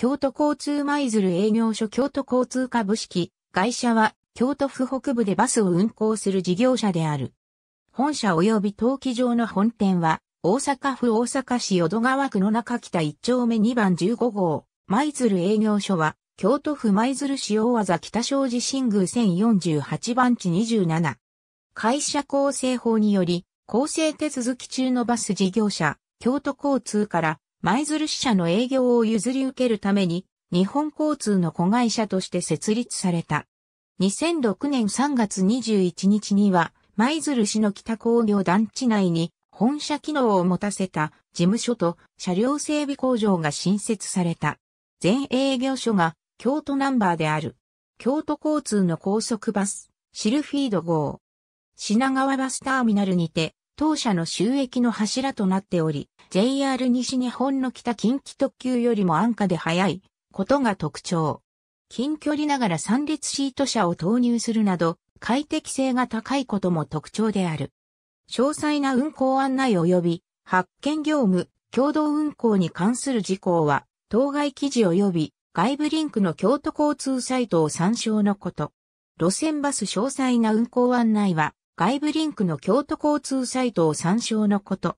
京都交通舞鶴営業所京都交通株式会社は京都府北部でバスを運行する事業者である。本社及び登記上の本店は大阪府大阪市淀川区の中北1丁目2番15号舞鶴営業所は京都府舞鶴市大技北小路新宮1048番地27。会社構成法により、構成手続き中のバス事業者、京都交通から舞鶴支社の営業を譲り受けるために、日本交通の子会社として設立された。2006年3月21日には、舞鶴市の北工業団地内に本社機能を持たせた事務所と車両整備工場が新設された。全営業所が京都ナンバーである。京都交通の高速バス、シルフィード号。品川バスターミナルにて、当社の収益の柱となっており、JR 西日本の北近畿特急よりも安価で早いことが特徴。近距離ながら3列シート車を投入するなど、快適性が高いことも特徴である。詳細な運行案内及び発見業務、共同運行に関する事項は、当該記事及び外部リンクの京都交通サイトを参照のこと。路線バス詳細な運行案内は、外部リンクの京都交通サイトを参照のこと。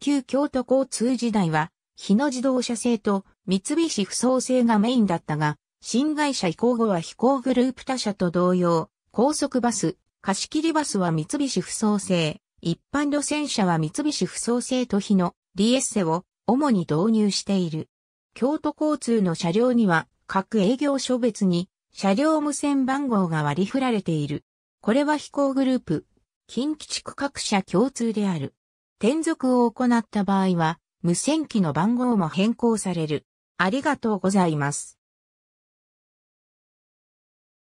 旧京都交通時代は、日野自動車製と三菱不創製がメインだったが、新会社移行後は飛行グループ他社と同様、高速バス、貸切バスは三菱不創製、一般路線車は三菱不創製と日野、リエッセを主に導入している。京都交通の車両には各営業所別に車両無線番号が割り振られている。これは飛行グループ、近畿地区各社共通である。転属を行った場合は、無線機の番号も変更される。ありがとうございます。